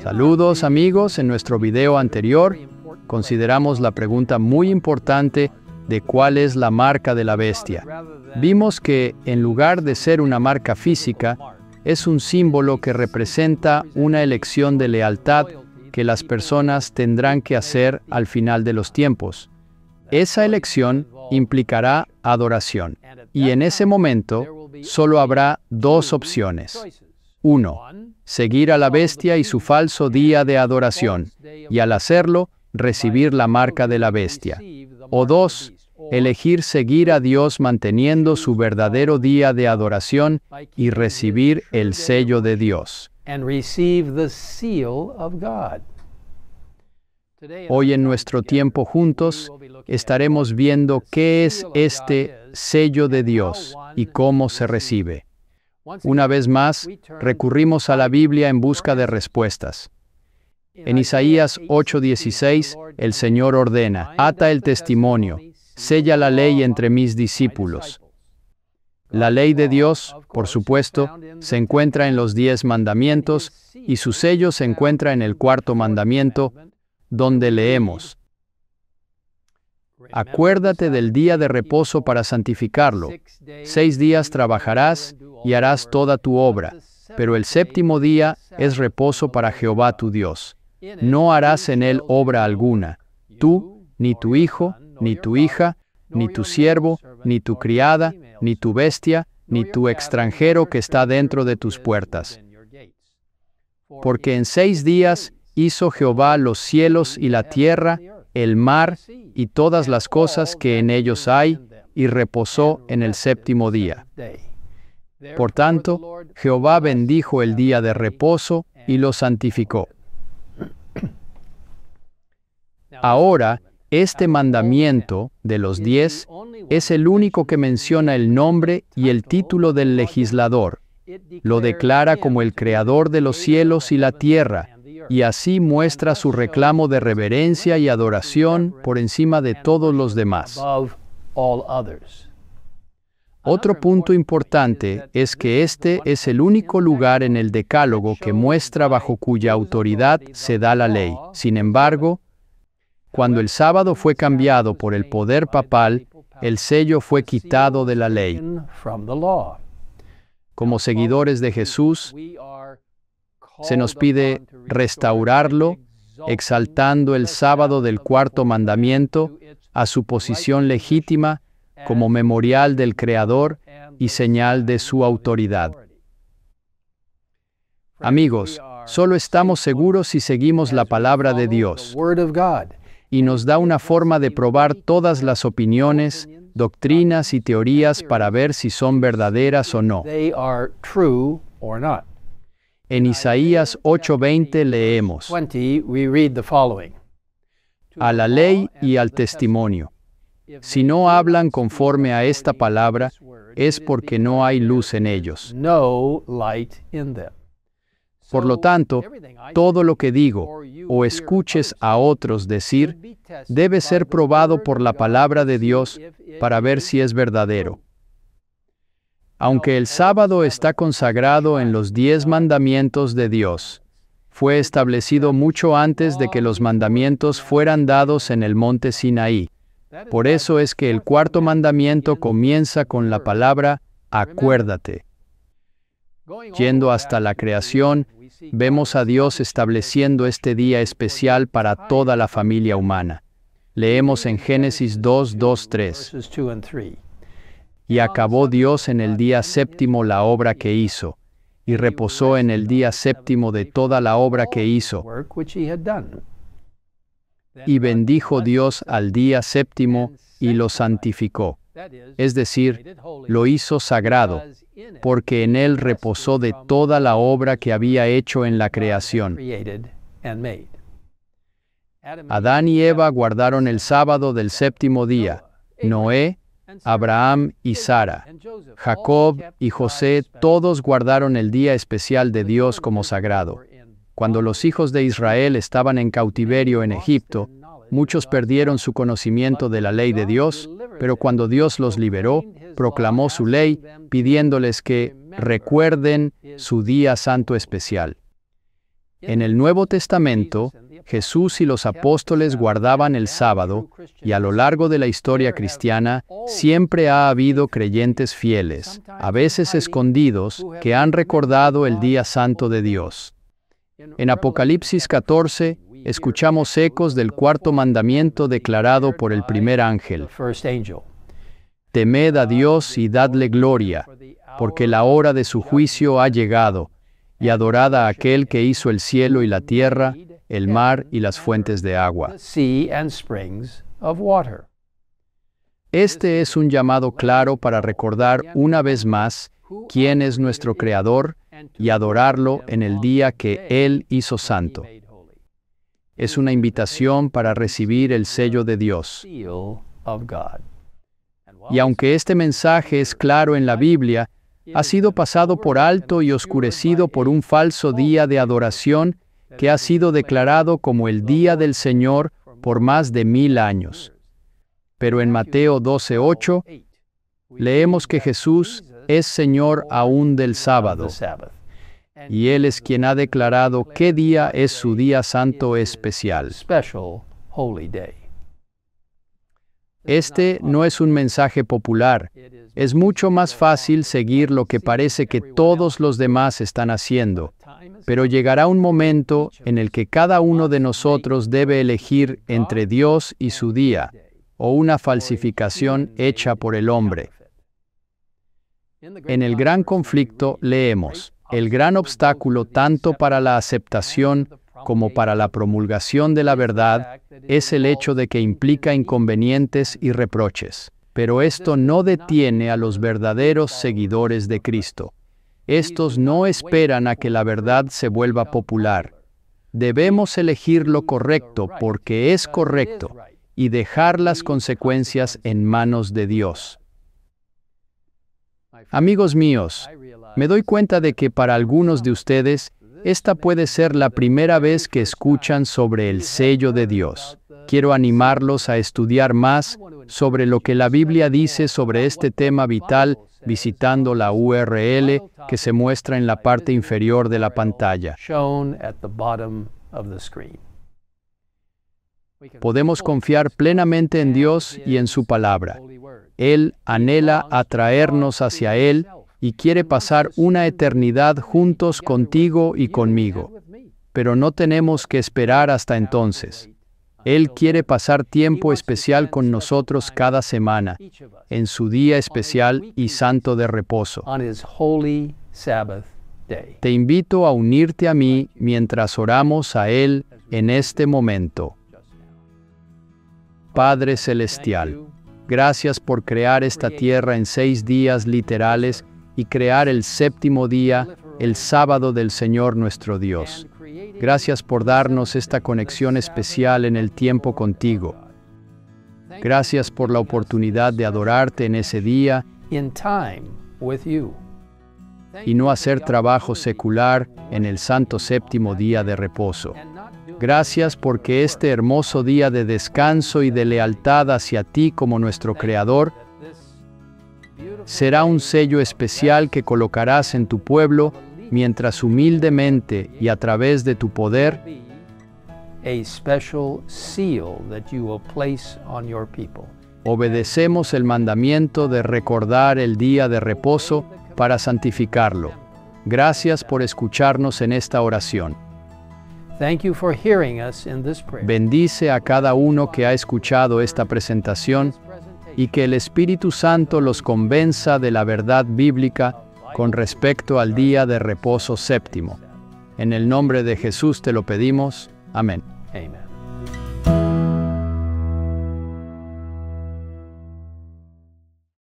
Saludos amigos, en nuestro video anterior consideramos la pregunta muy importante de cuál es la marca de la bestia. Vimos que en lugar de ser una marca física, es un símbolo que representa una elección de lealtad que las personas tendrán que hacer al final de los tiempos. Esa elección implicará adoración. Y en ese momento solo habrá dos opciones. 1. Seguir a la bestia y su falso día de adoración, y al hacerlo, recibir la marca de la bestia. O 2. Elegir seguir a Dios manteniendo su verdadero día de adoración y recibir el sello de Dios. Hoy en nuestro tiempo juntos estaremos viendo qué es este sello de Dios y cómo se recibe. Una vez más, recurrimos a la Biblia en busca de respuestas. En Isaías 8:16, el Señor ordena, ata el testimonio, sella la ley entre mis discípulos. La ley de Dios, por supuesto, se encuentra en los diez mandamientos y su sello se encuentra en el cuarto mandamiento, donde leemos, Acuérdate del día de reposo para santificarlo. Seis días trabajarás y harás toda tu obra, pero el séptimo día es reposo para Jehová tu Dios. No harás en él obra alguna, tú, ni tu hijo, ni tu hija, ni tu siervo, ni tu criada, ni tu bestia, ni tu extranjero que está dentro de tus puertas. Porque en seis días hizo Jehová los cielos y la tierra, el mar y todas las cosas que en ellos hay, y reposó en el séptimo día. Por tanto, Jehová bendijo el día de reposo y lo santificó. Ahora, este mandamiento de los diez es el único que menciona el nombre y el título del legislador. Lo declara como el creador de los cielos y la tierra, y así muestra su reclamo de reverencia y adoración por encima de todos los demás. Otro punto importante es que este es el único lugar en el Decálogo que muestra bajo cuya autoridad se da la ley. Sin embargo, cuando el sábado fue cambiado por el poder papal, el sello fue quitado de la ley. Como seguidores de Jesús, se nos pide restaurarlo, exaltando el sábado del cuarto mandamiento a su posición legítima como memorial del Creador y señal de su autoridad. Amigos, solo estamos seguros si seguimos la palabra de Dios. Y nos da una forma de probar todas las opiniones, doctrinas y teorías para ver si son verdaderas o no. En Isaías 8:20 leemos, a la ley y al testimonio. Si no hablan conforme a esta palabra, es porque no hay luz en ellos. Por lo tanto, todo lo que digo o escuches a otros decir debe ser probado por la palabra de Dios para ver si es verdadero aunque el sábado está consagrado en los diez mandamientos de Dios, fue establecido mucho antes de que los mandamientos fueran dados en el monte Sinaí. Por eso es que el cuarto mandamiento comienza con la palabra acuérdate. Yendo hasta la creación, vemos a Dios estableciendo este día especial para toda la familia humana. Leemos en Génesis 2, 2, 3. Y acabó Dios en el día séptimo la obra que hizo, y reposó en el día séptimo de toda la obra que hizo. Y bendijo Dios al día séptimo y lo santificó. Es decir, lo hizo sagrado, porque en él reposó de toda la obra que había hecho en la creación. Adán y Eva guardaron el sábado del séptimo día. Noé, Abraham y Sara, Jacob y José, todos guardaron el día especial de Dios como sagrado. Cuando los hijos de Israel estaban en cautiverio en Egipto, muchos perdieron su conocimiento de la ley de Dios, pero cuando Dios los liberó, proclamó su ley, pidiéndoles que recuerden su día santo especial. En el Nuevo Testamento, Jesús y los apóstoles guardaban el sábado, y a lo largo de la historia cristiana siempre ha habido creyentes fieles, a veces escondidos, que han recordado el día santo de Dios. En Apocalipsis 14, escuchamos ecos del cuarto mandamiento declarado por el primer ángel. Temed a Dios y dadle gloria, porque la hora de su juicio ha llegado, y adorad a aquel que hizo el cielo y la tierra, el mar y las fuentes de agua. Este es un llamado claro para recordar una vez más quién es nuestro Creador y adorarlo en el día que Él hizo santo. Es una invitación para recibir el sello de Dios. Y aunque este mensaje es claro en la Biblia, ha sido pasado por alto y oscurecido por un falso día de adoración que ha sido declarado como el día del Señor por más de mil años. Pero en Mateo 12:8 leemos que Jesús es Señor aún del sábado. Y Él es quien ha declarado qué día es su día santo especial. Este no es un mensaje popular. Es mucho más fácil seguir lo que parece que todos los demás están haciendo, pero llegará un momento en el que cada uno de nosotros debe elegir entre Dios y su día, o una falsificación hecha por el hombre. En el gran conflicto leemos, el gran obstáculo tanto para la aceptación como para la promulgación de la verdad es el hecho de que implica inconvenientes y reproches. Pero esto no detiene a los verdaderos seguidores de Cristo. Estos no esperan a que la verdad se vuelva popular. Debemos elegir lo correcto porque es correcto y dejar las consecuencias en manos de Dios. Amigos míos, me doy cuenta de que para algunos de ustedes, esta puede ser la primera vez que escuchan sobre el sello de Dios. Quiero animarlos a estudiar más sobre lo que la Biblia dice sobre este tema vital visitando la URL que se muestra en la parte inferior de la pantalla. Podemos confiar plenamente en Dios y en su palabra. Él anhela atraernos hacia Él y quiere pasar una eternidad juntos contigo y conmigo. Pero no tenemos que esperar hasta entonces. Él quiere pasar tiempo especial con nosotros cada semana, en su día especial y santo de reposo. Te invito a unirte a mí mientras oramos a Él en este momento. Padre Celestial, gracias por crear esta tierra en seis días literales y crear el séptimo día, el sábado del Señor nuestro Dios. Gracias por darnos esta conexión especial en el tiempo contigo. Gracias por la oportunidad de adorarte en ese día y no hacer trabajo secular en el santo séptimo día de reposo. Gracias porque este hermoso día de descanso y de lealtad hacia ti como nuestro Creador será un sello especial que colocarás en tu pueblo mientras humildemente y a través de tu poder obedecemos el mandamiento de recordar el día de reposo para santificarlo. Gracias por escucharnos en esta oración. Bendice a cada uno que ha escuchado esta presentación y que el Espíritu Santo los convenza de la verdad bíblica con respecto al día de reposo séptimo. En el nombre de Jesús te lo pedimos. Amén.